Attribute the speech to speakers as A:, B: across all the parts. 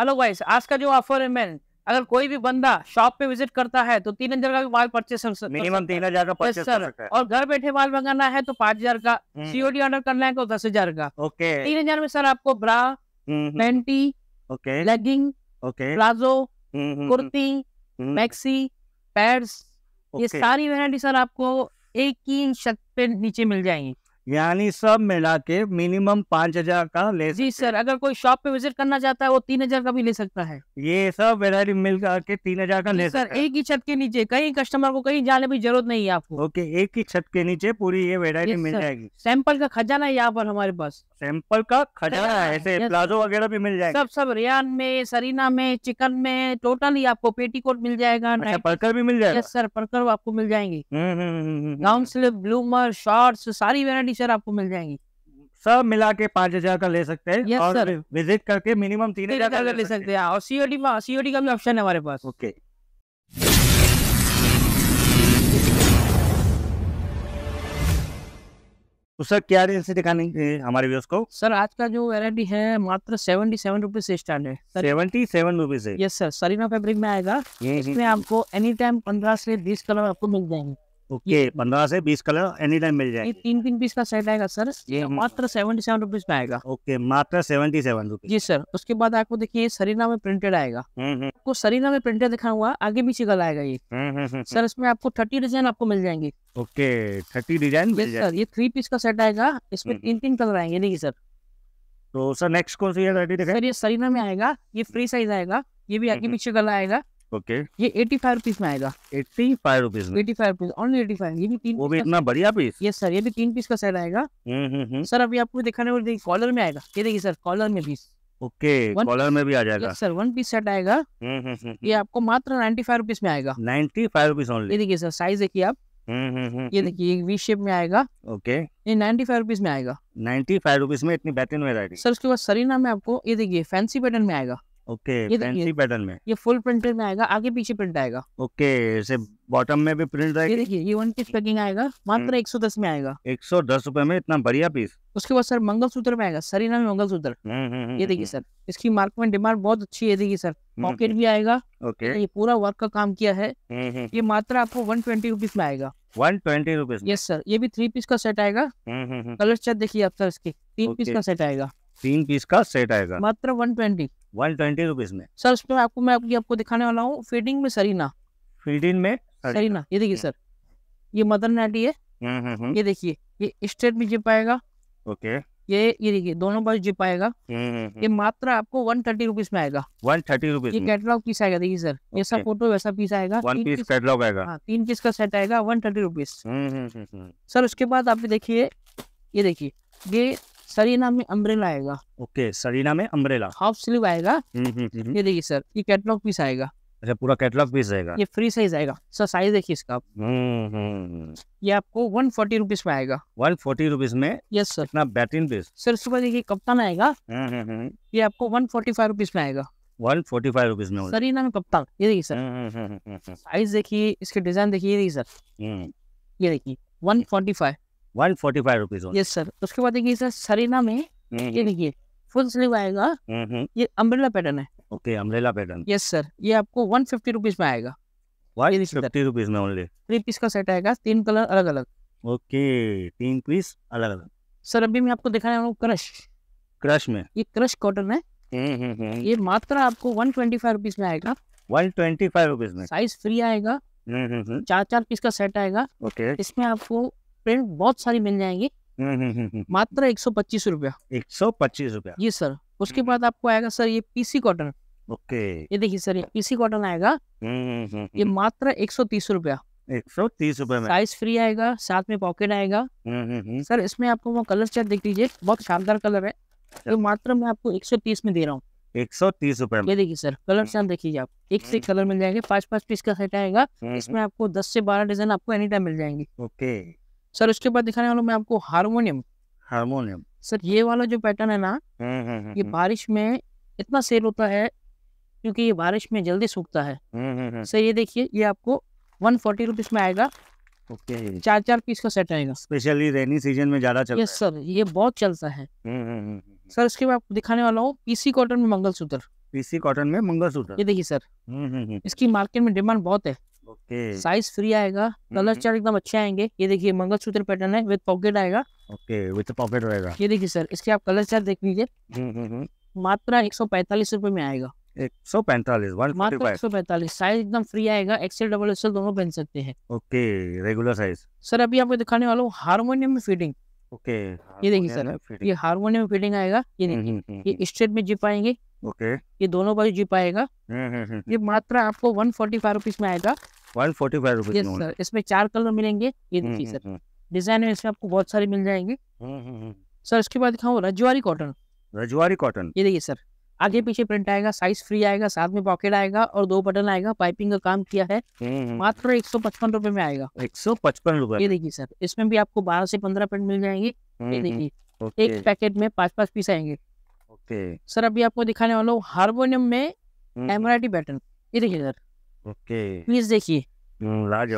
A: Hello guys आज का जो ऑफर है मैन अगर कोई भी बंदा शॉप पे विजिट करता है तो तीन हजार का माल परचेस मिनिमम तीन हजार का परचेस सर और घर बैठे माल मंगाना है तो पाँच हजार का सीओडी हम्म। ऑर्डर करना है तो दस हजार का ओके तीन हजार में सर आपको bra panty okay legging okay palazzo kurti maxi pads ये सारी वेराइटी सर आपको एक ही छत पे नीचे मिल जाएंगी यानी सब मिला के मिनिमम पाँच हजार का ले जी सर अगर कोई शॉप पे विजिट करना चाहता है वो तीन हजार का भी ले सकता है ये सब वेराइटी मिल के तीन हजार का ले सर एक ही छत के नीचे कहीं कस्टमर को कहीं जाने की जरूरत नहीं है आपको ओके एक ही छत के नीचे पूरी ये वेराइटी मिल जाएगी सैंपल का खजाना है यहाँ पर हमारे पास सैंपल का खजाना है ऐसे प्लाजो वगैरह भी मिल जाएगा सब सब रियान में सरीना में चिकन में टोटली आपको कोट मिल जाएगा पर्कर अच्छा, भी मिल जाएगा सर पर्कर आपको मिल जाएंगे गाउन स्लिप ब्लूमर शॉर्ट्स सारी वेरायटी टीचर आपको मिल जाएंगी सब मिला के पांच हजार का ले सकते हैं yes, और सर विजिट करके मिनिमम तीन हजार का ले सकते हैं और सीओडी सीओडी का भी ऑप्शन है हमारे पास ओके तो सर क्या रेंज
B: से दिखाने के हमारे व्यूअर्स को सर
A: आज का जो वेरायटी है मात्र सेवेंटी सेवन रुपीज से स्टार्ट है
B: सेवेंटी सेवन रुपीज से
A: यस सर सरीना फैब्रिक में आएगा इसमें आपको एनी टाइम पंद्रह से बीस कलर आपको मिल जाएंगे ओके पंद्रह से बीस कलर एनी टाइम मिल जाएगा तीन तीन पीस का सेट आएगा सर ये तो मात्र सेवेंटी सेवन रुपीज में आएगा ओके मात्र सेवेंटी सेवन रुपीज जी सर उसके बाद आपको देखिए सरीना में प्रिंटेड आएगा हम्म, हम्म। आपको सरीना में प्रिंटेड दिखा हुआ आगे पीछे गला आएगा ये हम्म, सर इसमें आपको थर्टी डिजाइन आपको मिल जाएंगे
B: ओके थर्टी डिजाइन सर ये
A: थ्री पीस का सेट आएगा इसमें तीन तीन कलर आएंगे देखिए सर तो सर नेक्स्ट कौन सी सर ये सरीना में आएगा ये फ्री साइज आएगा ये भी आगे पीछे गला आएगा ओके ये एटी फाइव रुपीज में आएगा
B: eighty five rupees eighty
A: five rupees only eighty five ये भी तीन वो भी
B: इतना बढ़िया पीस
A: ये सर ये भी तीन पीस का सेट आएगा सर हम्म, हम्म, हम्म। अभी आपको दिखाने को देखिए कॉलर में आएगा ये देखिए सर कॉलर में पीस
B: ओके okay, कॉलर में भी आ जाएगा सर
A: वन पीस सेट आएगा
B: ये
A: आपको मात्र नाइन्टी फाइव रुपीज में आएगा
B: नाइन्टी फाइव रुपीज ऑनली
A: देखिए सर साइज देखिए आप ये देखिए वी शेप में आएगा ओके ये नाइन्टी फाइव रुपीज में आएगा
B: नाइन्टी फाइव रुपीज में इतनी बेहतरीन वेरायटी
A: सर उसके बाद सरीना में आपको ये देखिए फैंसी पैटर्न में आएगा
B: ओके तो फैंसी पैटर्न में ये
A: फुल प्रिंटेड में आएगा आगे पीछे प्रिंट आएगा
B: ओके इसे बॉटम में भी प्रिंट आएगा ये
A: देखिए ये वन पीस हम्म। पैकिंग आएगा मात्र एक सौ दस में आएगा
B: एक सौ दस रूपए में इतना बढ़िया पीस
A: उसके बाद सर मंगलसूत्र में आएगा सरीना में मंगलसूत्र हम्म, हम्म, ये देखिए सर इसकी मार्केट में डिमांड बहुत अच्छी है देखिए सर पॉकेट भी आएगा ओके ये पूरा वर्क का काम किया है ये मात्र आपको वन ट्वेंटी रुपीज में आएगा
B: one twenty rupees
A: yes sir ये भी थ्री पीस का सेट आएगा
B: कलर
A: चेक देखिए आप सर इसके तीन पीस का सेट आएगा
B: तीन पीस का सेट आएगा
A: मात्र one twenty
B: one twenty rupees में
A: सर उसमें आपको मैं आपको, आपको दिखाने वाला हूँ फीडिंग में सरीना फीडिंग में अच्छा। सरीना, ये देखिए हम्म। सर ये मदर नाटी है
B: हम्म, हम्म, ये देखिए
A: ये स्ट्रेट में जिप आएगा ओके ये ये देखिए दोनों पास जिप आएगा
B: ये मात्र
A: आपको वन थर्टी रुपीज में आएगा
B: वन थर्टी रुपीज ये कैटलॉग
A: पीस आएगा देखिए सर ऐसा फोटो वैसा पीस आएगा वन पीस कैटलॉग आएगा हाँ, तीन पीस का सेट आएगा वन थर्टी रुपीज सर उसके बाद आप देखिए ये देखिए ये सरीना में अम्ब्रेला आएगा ओके सरीना में अम्ब्रेला हाफ स्लीव आएगा हम्म, हम्म, हम्म, ये देखिए सर ये कैटलॉग पीस आएगा अच्छा पूरा कैटलॉग पीस आएगा ये फ्री साइज आएगा सर साइज देखिए इसका ये आपको वन फोर्टी रुपीज में आएगा
B: वन फोर्टी रुपीज में यस सर इतना बेहतरीन पीस
A: सर सुबह देखिए कप्तान आएगा ये आपको वन फोर्टी फाइव रुपीज में आएगा
B: वन फोर्टी फाइव रुपीज में सरीना
A: में कप्तान ये देखिए सर साइज देखिए इसके डिजाइन देखिए ये देखिए सर ये देखिए one forty five
B: one forty five
A: rupees yes sir उसके बाद देखिए सर सरीना में हम्म। ये देखिए फुल स्लीव आएगा हम्म, हम्म। ये अम्ब्रेला पैटर्न है
B: okay umbrella pattern
A: yes sir ये आपको वन फिफ्टी रुपीज में आएगा
B: वन फिफ्टी रुपीज में ओनली
A: थ्री पीस का सेट आएगा तीन कलर अलग अलग ओके
B: तीन पीस अलग अलग
A: सर अभी मैं आपको दिखाने वाला हूँ क्रश क्रश में ये क्रश कॉटन है ये मात्र आपको वन ट्वेंटी फाइव रुपीज में आएगा
B: वन ट्वेंटी फाइव रुपीज में
A: साइज फ्री आएगा
B: चार
A: चार पीस का सेट आएगा ओके इसमें आपको प्रिंट बहुत सारी मिल जाएंगी
B: हम्म, हम्म, हम्म,
A: मात्र एक सौ पच्चीस रूपया एक सौ पच्चीस रूपया जी सर उसके बाद आपको आएगा सर ये पीसी कॉटन ओके ये देखिए सर ये पीसी कॉटन आएगा ये मात्र एक सौ तीस रूपया
B: एक सौ तीस रूपए में साइज
A: फ्री आएगा साथ में पॉकेट आएगा सर इसमें आपको वो कलर चेक देख लीजिए बहुत शानदार कलर है तो अच्छा। मात्र मैं आपको एक सौ तीस में दे रहा हूँ
B: एक सौ तीस रूपए ये देखिए
A: सर कलर चार्ट देखिए आप एक से एक कलर मिल जाएंगे पाँच पाँच पीस का सेट आएगा इसमें आपको दस से बारह डिजाइन आपको एनी टाइम मिल जाएंगे ओके सर उसके बाद दिखाने वाला मैं आपको हारमोनियम हारमोनियम सर ये वाला जो पैटर्न है ना
B: हम्म, हम्म, हम्म, ये बारिश
A: में इतना सेल होता है क्योंकि ये बारिश में जल्दी सूखता है सर ये देखिए ये आपको वन फोर्टी रुपीज में आएगा ओके चार चार पीस का सेट आएगा
B: स्पेशली रेनी सीजन में ज्यादा चलता yes,
A: सर ये बहुत चलता है सर इसके बाद आपको दिखाने वाला हूँ पीसी कॉटन में मंगलसूत्र पीसी कॉटन में मंगलसूत्र ये देखिए सर इसकी मार्केट में डिमांड बहुत है साइज फ्री आएगा कलर हम्म। चार एकदम अच्छे आएंगे ये देखिए मंगलसूत्र पैटर्न है विद पॉकेट आएगा
B: ओके विद पॉकेट रहेगा ये देखिए
A: सर इसके आप कलर चार देख लीजिए हम्म, हम्म, मात्र एक सौ पैंतालीस रूपए में आएगा
B: एक सौ पैंतालीस मात्र एक सौ
A: पैंतालीस साइज एकदम फ्री आएगा एक्सएल डबल एक्सएल दोनों पहन सकते हैं
B: ओके रेगुलर साइज
A: सर अभी आपको दिखाने वाला हूँ हारमोनियम में फिटिंग
B: ओके ये देखिए सर ये
A: हारमोनियम फीडिंग आएगा ये हम्म,
B: देखिए हम्म, हम्म, ये
A: स्ट्रेट में जी पाएंगे ओके ये दोनों बाजू जी पाएगा
B: ये
A: मात्र आपको वन फोर्टी फाइव रुपीज में आएगा
B: one forty five rupees sir
A: इसमें चार कलर मिलेंगे ये देखिए सर डिजाइन में इसमें आपको बहुत सारे मिल जाएंगे सर इसके बाद दिखाऊ रजवारी कॉटन
B: रजवारी कॉटन
A: ये देखिए सर आगे पीछे प्रिंट आएगा साइज फ्री आएगा साथ में पॉकेट आएगा और दो बटन आएगा पाइपिंग का काम किया है
B: हम्म। मात्र
A: एक सौ पचपन रूपए में आएगा
B: एक सौ पचपन रूपए ये देखिए
A: सर इसमें भी आपको बारह से पंद्रह प्रिंट मिल जाएंगे
B: हम्म, देखिए हम्म, एक पैकेट
A: में पांच पांच पीस आएंगे ओके सर अभी आपको दिखाने वाला हूँ हारमोनियम में एमराइटी पैटर्न ये देखिए सर
B: ओके पीस देखिए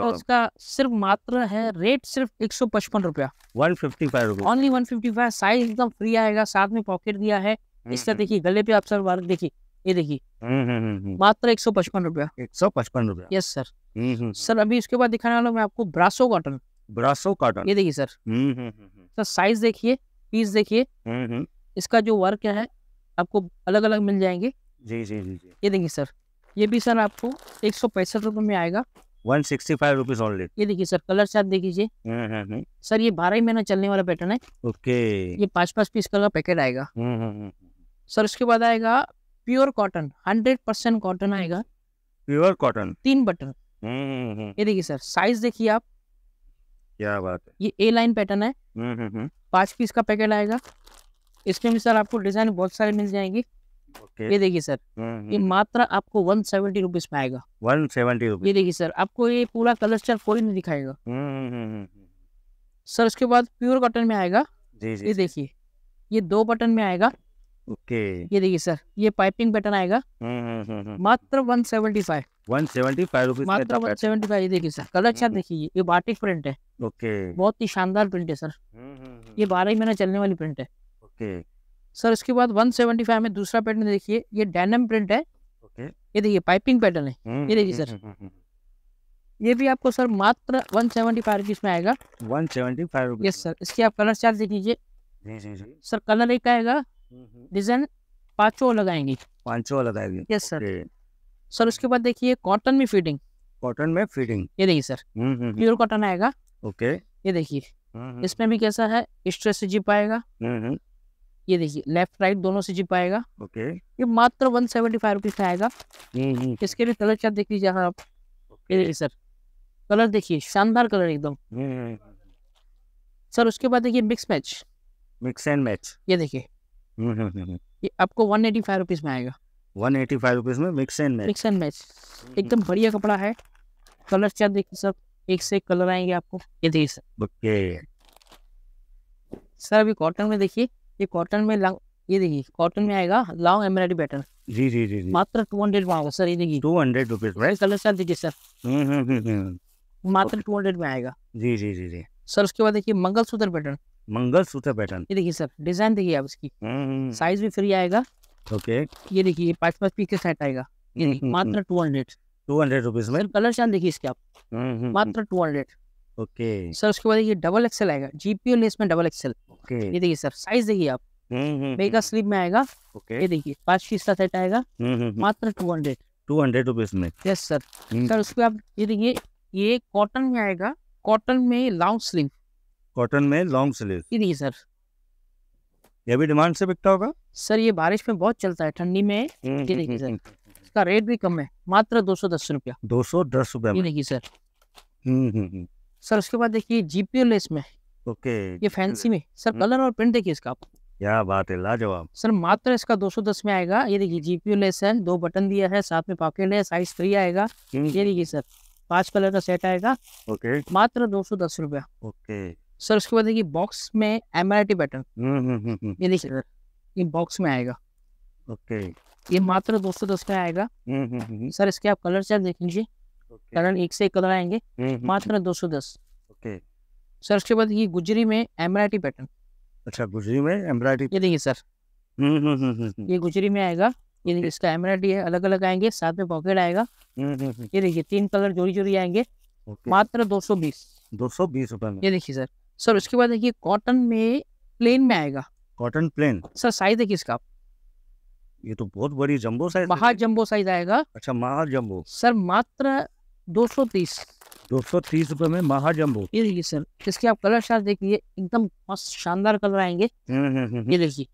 B: उसका
A: सिर्फ मात्र है रेट सिर्फ एक सौ पचपन रुपया
B: one fifty five
A: only one fifty five size एकदम फ्री आएगा साथ में पॉकेट दिया है हम्म, इसका हम्म। देखिए गले पे आप सर वर्क देखिए ये देखिए हम्म, मात्र एक सौ पचपन रुपया एक सौ पचपन रुपया यस सर सर अभी उसके बाद दिखाने वाला मैं आपको ब्रासो कॉटन ब्रासो कॉटन ये देखिए सर सर साइज देखिए पीस देखिए इसका जो वर्क है आपको अलग अलग मिल जाएंगे जी जी जी ये देखिए सर ये भी सर आपको एक सौ पैंसठ रूपए में आएगा
B: one sixty five rupees only
A: ये देखिए सर कलर आप देख
B: लीजिए
A: सर ये बारह ही महीना चलने वाला पैटर्न है ओके ये पाँच पाँच पीस कलर पैकेट आएगा सर उसके बाद आएगा pure cotton hundred percent cotton hmm. आएगा
B: प्योर कॉटन तीन बटन हम्म, हम्म,
A: ये देखिए सर साइज देखिए आप क्या बात है ये ए लाइन पैटर्न है पांच पीस का पैकेट आएगा इसमें भी सर आपको डिजाइन बहुत सारे मिल जाएंगे okay. ये देखिए सर ये मात्र आपको वन सेवेंटी रुपीज में आएगा
B: वन सेवेंटी ये देखिए
A: सर आपको ये पूरा कलर चार कोई नहीं दिखाएगा सर उसके बाद प्योर कॉटन में आएगा जी जी ये देखिए ये दो बटन में आएगा
B: ओके ये
A: देखिए सर ये पाइपिंग पैटर्न आएगा
B: हम्म, हम्म, हम्म,
A: मात्र one seventy five
B: one seventy five rupees मात्र वन
A: सेवेंटी फाइव ये देखिए सर कलर अच्छा देखिए ये बाटिक प्रिंट है
B: ओके बहुत
A: ही शानदार प्रिंट है सर ये बारह ही महीना चलने वाली प्रिंट है ओके सर इसके बाद वन सेवेंटी फाइव में दूसरा पैटर्न देखिए ये डैनम प्रिंट है ये देखिए पाइपिंग पैटर्न है ये देखिए सर ये भी आपको सर मात्र वन सेवेंटी फाइव रुपीज में आएगा
B: one seventy five rupees
A: sir इसके आप कलर चार्ज देख
B: लीजिए
A: सर कलर एक आएगा हम्म। डिजाइन पांचों लगाएंगे पांचों लगाएंगे यस सर सर उसके बाद देखिए कॉटन में फिटिंग कॉटन में फिटिंग ये देखिए सर प्योर कॉटन आएगा ओके ये देखिए हम्म, हम्म। इसमें भी कैसा है स्ट्रेस से जिप आएगा ये देखिए लेफ्ट राइट दोनों से जिप आएगा ओके ये मात्र वन सेवेंटी फाइव रुपीज का आएगा इसके लिए कलर चार देख लीजिए आप ये देखिए सर कलर देखिए शानदार कलर एकदम सर उसके बाद देखिए mix match mix and match ये देखिए हम्म, ये आपको वन एटी फाइव रुपीज़ में आएगा
B: वन एटी फाइव रुपीज़ में mix and match mix
A: and match एकदम बढ़िया कपड़ा है कलर चार देखिए सर एक से एक कलर आएंगे आपको ये देखिए सर ओके सर अभी कॉटन में देखिए ये कॉटन में लॉन्ग ये देखिए कॉटन में आएगा लॉन्ग एम्ब्रॉयडरी पैटर्न
B: जी जी जी मात्र टू हंड्रेड में आएगा सर ये देखिए टू हंड्रेड रुपीज में कलर सर देखिए सर हम्म, हम्म,
A: मात्र टू हंड्रेड में आएगा
B: जी जी जी जी
A: सर उसके बाद देखिए मंगलसूत्र पैटर्न
B: मंगल सूत्र पैटर्न
A: ये देखिए सर डिजाइन देखिए आप इसकी हम्म, हम्म, हम्म। साइज भी फ्री आएगा ओके ये देखिए पाँच पाँच पीस के सेट आएगा मात्र two hundred two hundred rupees में कलर चांद देखिए इसके आप मात्र टू हंड्रेड ओके सर उसके बाद ये डबल एक्सेल आएगा जीपीओ लेस में डबल एक्सेल ओके ये देखिए सर साइज देखिए आप मेगा स्लीव में आएगा ओके ये देखिए पाँच पीस का सेट आएगा मात्र two hundred two hundred rupees में यस सर सर उसके बाद ये देखिए ये कॉटन में आएगा कॉटन में लॉन्ग स्लीव कॉटन में लॉन्ग स्लीव जी सर
B: ये भी डिमांड से बिकता होगा
A: सर ये बारिश में बहुत चलता है ठंडी में हम्म, जी नहीं हम्म, हम्म, सर इसका रेट भी कम है मात्र दो सौ दस रुपया
B: दो सौ दस रुपया जी नहीं सर
A: सर उसके बाद देखिए लेस में
B: ओके ये फैंसी
A: में सर कलर और प्रिंट देखिए इसका आप
B: क्या बात है लाजवाब सर
A: मात्र इसका 210 में आएगा ये देखिए जीपीओ लेस है दो बटन दिया है साथ में पॉकेट है साइज थ्री आएगा ये देखिए सर पांच कलर का सेट आएगा ओके मात्र दो सौ दस रुपया ओके सर उसके बाद देखिए बॉक्स में एम हम्म, पैटर्न हम्म, हम्म, ये देखिए ये बॉक्स में आएगा ओके ये मात्र दो सौ दस का आएगा सर इसके आप कलर चार्ट देख लीजिए कलर एक से एक कलर आएंगे मात्र दो सौ दस ओके सर उसके बाद ये गुजरी में टी पैटर्न अच्छा गुजरी में एमराइटी ये देखिए सर ये गुजरी में आएगा ये देखिए इसका एमराइटी है अलग अलग आएंगे साथ में पॉकेट आएगा ये देखिए तीन कलर जोड़ी जोड़ी आएंगे मात्र दो सौ बीस
B: दो सौ बीस रुपए
A: ये देखिए सर सर उसके बाद देखिए कॉटन में प्लेन में आएगा
B: कॉटन प्लेन
A: सर साइज है इसका
B: ये तो बहुत बड़ी जंबो साइज महा
A: जंबो साइज आएगा
B: अच्छा महा जंबो
A: सर मात्र दो सौ तीस
B: दो सौ तीस
A: रुपए में महा जंबो ये देखिए सर इसके आप कलर शार देखिए एकदम मस्त शानदार कलर आएंगे हम्म, हम्म, हम्म, ये देखिए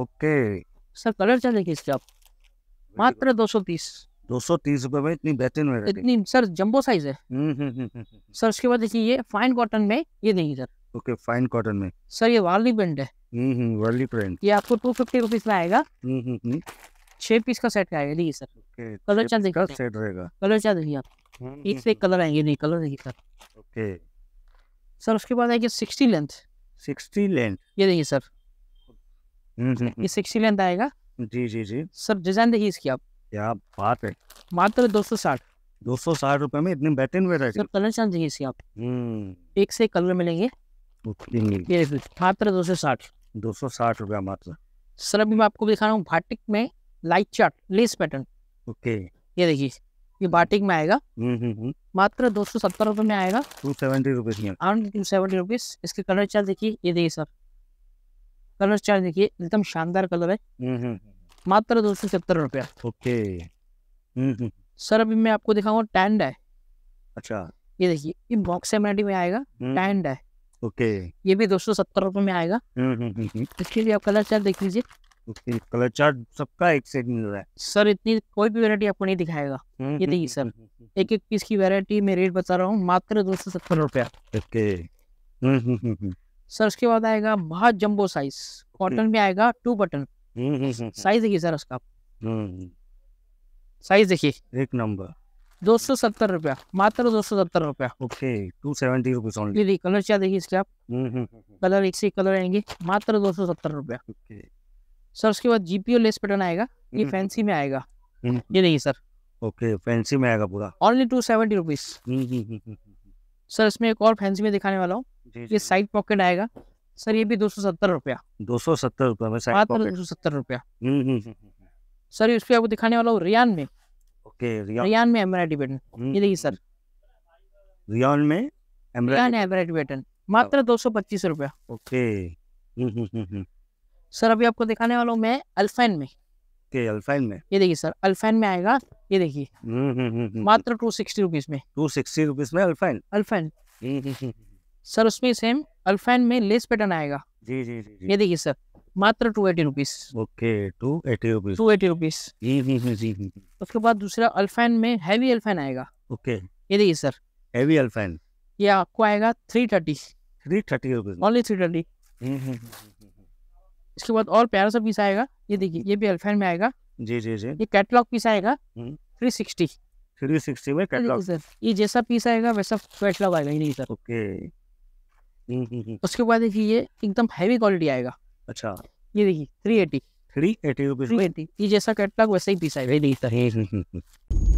A: ओके सर कलर चार देखिए इसके आप मात्र दो
B: सौ तीस दो सौ तीस रुपए में इतनी बेहतरीन इतनी
A: सर जंबो साइज है सर उसके बाद देखिए ये फाइन कॉटन में ये नहीं सर
B: ओके फाइन कॉटन में
A: सर ये वार्ली प्रिंट है
B: हम्म, हम्म वार्ली प्रिंट
A: ये आपको टू फिफ्टी रुपीज में आएगा हम्म, हम्म, छह पीस का सेट आएगा देखिए सर okay, कलर चल देखिए सेट रहेगा कलर चल देखिए आप एक से कलर आएंगे नहीं कलर देखिए सर ओके सर उसके बाद आएगी सिक्सटी लेंथ सिक्सटी लेंथ ये देखिए सर ये सिक्सटी लेंथ आएगा
B: जी जी जी
A: सर डिजाइन देखिए इसकी आप क्या बात है मात्र दो सौ साठ दो सौ साठ रुपए में इतने बेहतरीन वेराइटी सर कलर चल देखिए इसकी आप एक से कलर मिलेंगे मात्र दो सौ साठ दो सौ साठ रुपया मात्र सर अभी मैं आपको दिखा रहा हूँ भाटिक में light chart less pattern okay ये देखिए ये बाटिक में आएगा हम्म, हम्म, हम्म। मात्र दो सौ सत्तर रुपये में आएगा
B: two seventy rupees
A: two seventy rupees इसके कलर चार्ज देखिए ये देखिए सर कलर चार्ज देखिए एकदम शानदार कलर है मात्र दो सौ सत्तर रुपया ओके सर अभी मैं आपको दिखाऊंगा टैंड है अच्छा ये देखिए ये बॉक्स एमराडी में आएगा टैंड है ओके ये भी दो सौ सत्तर रूपए में आएगा
B: हम्म, हम्म, हम्म,
A: इसके लिए आप कलर चार्ट देख लीजिए
B: ओके कलर चार्ट सबका एक सेट मिल रहा है
A: सर इतनी कोई भी वेरायटी आपको नहीं दिखाएगा ये देखिए सर एक एक पीस की वेरायटी में रेट बता रहा हूँ मात्र दो सौ सत्तर रूपया सर उसके बाद आएगा बहुत जम्बो साइज कॉटन में आएगा टू बटन साइज देखिए सर उसका साइज देखिए एक नंबर दो सौ सत्तर रुपया मात्र दो सौ सत्तर रुपया okay two seventy rupees only ये कलर क्या देखिए इसके आप कलर हम्म, हम्म, हम्म, एक से कलर आएंगे मात्र दो सौ सत्तर रुपया सर उसके बाद जीपीओ लेस पैटर्न आएगा ये फैंसी में आएगा ये देखिए सर ओके फैंसी में आएगा पूरा only two seventy rupees sir इसमें एक और फैंसी में दिखाने वाला हूँ ये साइड पॉकेट आएगा सर ये भी दो सौ सत्तर रुपया दो सौ सत्तर रुपया दो सौ सत्तर रुपया सर इसमें आपको दिखाने वाला हूँ रियान में ओके रियान रियान में एमिराटी बैटन ये देखिए सर रियान में एमिराटी एमिराटी मात्र दो सौ पच्चीस रुपया ओके सर अभी आपको दिखाने वाला हूँ मैं अल्फाइन में ओके अल्फाइन में ये देखिए सर अल्फाइन में आएगा ये देखिए मात्र टू सिक्सटी रुपीज में टू सिक्सटी रुपीज में अल्फाइन अल्फाइन सर उसमें सेम अल्फाइन में लेस पैटर्न आएगा जी जी जी ये देखिए सर मात्र two eighty rupees okay two eighty rupees two eighty rupees उसके बाद दूसरा अल्फाइन में हैवी अल्फाइन आएगा ओके ये देखिए सर हैवी अल्फाइन ये आपको आएगा three thirty three thirty rupees only three thirty इसके बाद और प्यारा सा पीस आएगा ये देखिए ये भी अल्फाइन में आएगा जी जी जी ये कैटलॉग पीस आएगा थ्री सिक्सटी थ्री सिक्सटी में कैटलॉग सर ये जैसा पीस आएगा वैसा कैटलॉग आएगा ही नहीं सर ओके हम्म, हम्म, हम्म। उसके बाद देखिए ये एकदम हैवी क्वालिटी आएगा अच्छा ये देखिए three eighty three eighty rupees ये जैसा कैटलॉग वैसे ही पीसा है हम्म, हम्म, हम्म।